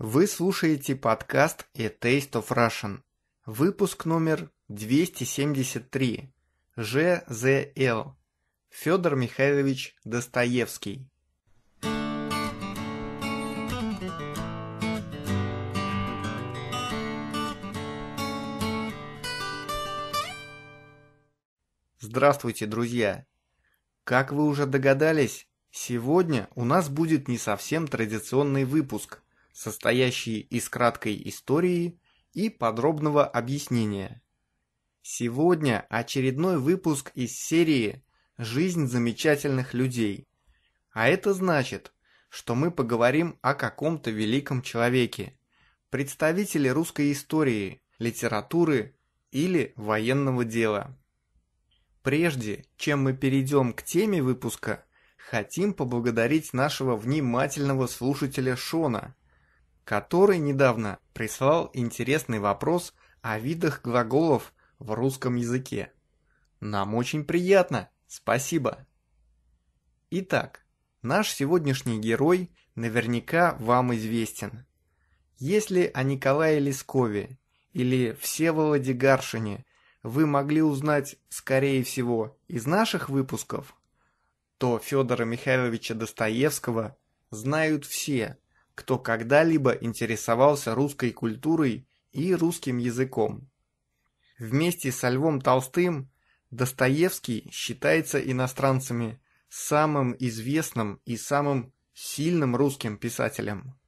Вы слушаете подкаст «A Taste of Russian». Выпуск номер 273. ЖЗЛ. Федор Михайлович Достоевский. Здравствуйте, друзья! Как вы уже догадались, сегодня у нас будет не совсем традиционный выпуск – состоящий из краткой истории и подробного объяснения. Сегодня очередной выпуск из серии «Жизнь замечательных людей». А это значит, что мы поговорим о каком-то великом человеке, представителе русской истории, литературы или военного дела. Прежде чем мы перейдем к теме выпуска, хотим поблагодарить нашего внимательного слушателя Шона, который недавно прислал интересный вопрос о видах глаголов в русском языке. Нам очень приятно, спасибо. Итак, наш сегодняшний герой наверняка вам известен. Если о Николае Лескове или Всеволоде Гаршине вы могли узнать, скорее всего, из наших выпусков, то Федора Михайловича Достоевского знают все – кто когда-либо интересовался русской культурой и русским языком. Вместе со Львом Толстым Достоевский считается иностранцами самым известным и самым сильным русским писателем.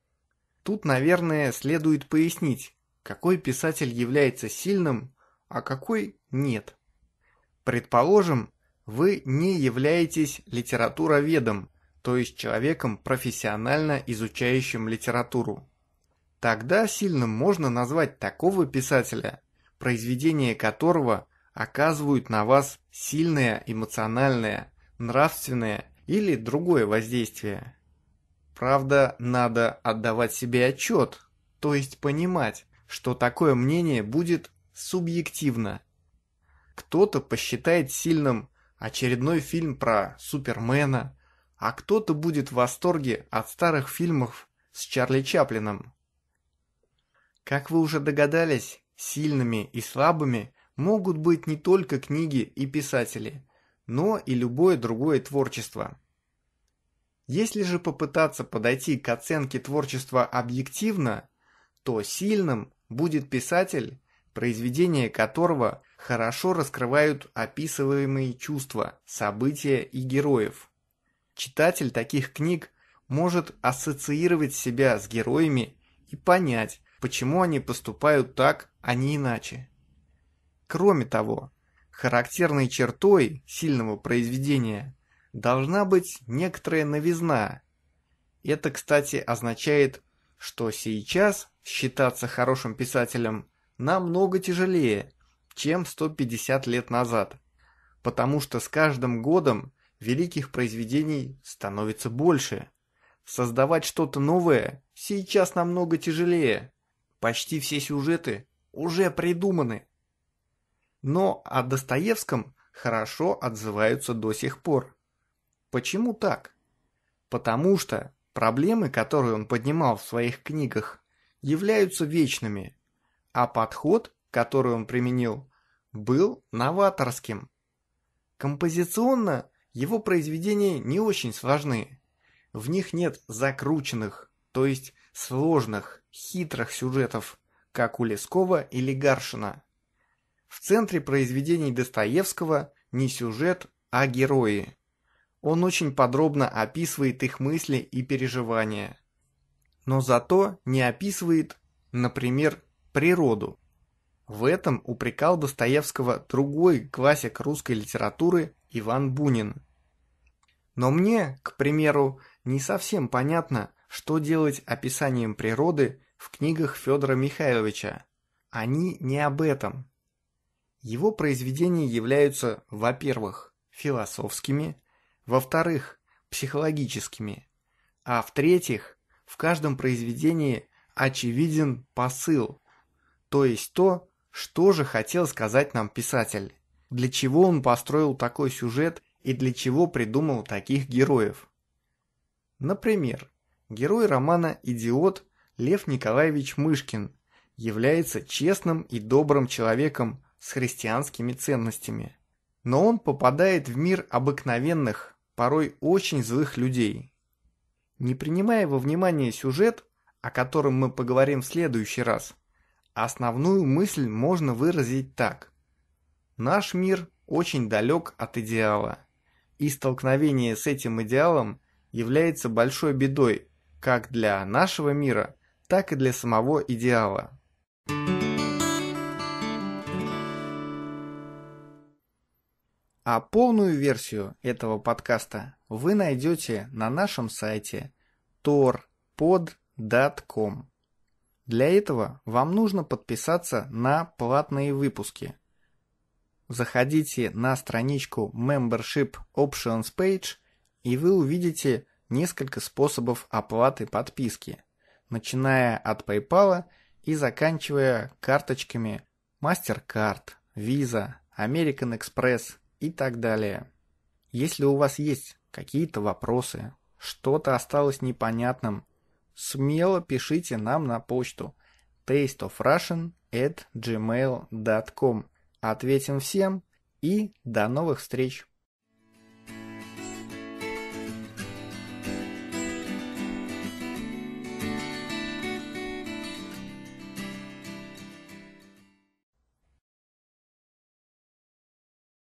Тут, наверное, следует пояснить, какой писатель является сильным, а какой нет. Предположим, вы не являетесь литературоведом то есть человеком, профессионально изучающим литературу. Тогда сильным можно назвать такого писателя, произведения которого оказывают на вас сильное эмоциональное, нравственное или другое воздействие. Правда, надо отдавать себе отчет, то есть понимать, что такое мнение будет субъективно. Кто-то посчитает сильным очередной фильм про Супермена, а кто-то будет в восторге от старых фильмов с Чарли Чаплином. Как вы уже догадались, сильными и слабыми могут быть не только книги и писатели, но и любое другое творчество. Если же попытаться подойти к оценке творчества объективно, то сильным будет писатель, произведение которого хорошо раскрывают описываемые чувства, события и героев. Читатель таких книг может ассоциировать себя с героями и понять, почему они поступают так, а не иначе. Кроме того, характерной чертой сильного произведения должна быть некоторая новизна. Это, кстати, означает, что сейчас считаться хорошим писателем намного тяжелее, чем 150 лет назад, потому что с каждым годом великих произведений становится больше. Создавать что-то новое сейчас намного тяжелее. Почти все сюжеты уже придуманы. Но о Достоевском хорошо отзываются до сих пор. Почему так? Потому что проблемы, которые он поднимал в своих книгах, являются вечными, а подход, который он применил, был новаторским. Композиционно его произведения не очень сложны. В них нет закрученных, то есть сложных, хитрых сюжетов, как у Лескова или Гаршина. В центре произведений Достоевского не сюжет, а герои. Он очень подробно описывает их мысли и переживания. Но зато не описывает, например, природу. В этом упрекал Достоевского другой классик русской литературы Иван Бунин. Но мне, к примеру, не совсем понятно, что делать описанием природы в книгах Федора Михайловича. Они не об этом. Его произведения являются, во-первых, философскими, во-вторых, психологическими, а в-третьих, в каждом произведении очевиден посыл, то есть то, что же хотел сказать нам писатель, для чего он построил такой сюжет и для чего придумал таких героев. Например, герой романа «Идиот» Лев Николаевич Мышкин является честным и добрым человеком с христианскими ценностями. Но он попадает в мир обыкновенных, порой очень злых людей. Не принимая во внимание сюжет, о котором мы поговорим в следующий раз, основную мысль можно выразить так. Наш мир очень далек от идеала и столкновение с этим идеалом является большой бедой как для нашего мира, так и для самого идеала. А полную версию этого подкаста вы найдете на нашем сайте torpod.com. Для этого вам нужно подписаться на платные выпуски – заходите на страничку Membership Options Page, и вы увидите несколько способов оплаты подписки, начиная от PayPal и заканчивая карточками MasterCard, Visa, American Express и так далее. Если у вас есть какие-то вопросы, что-то осталось непонятным, смело пишите нам на почту tasteofrussian at gmail.com Ответим всем и до новых встреч!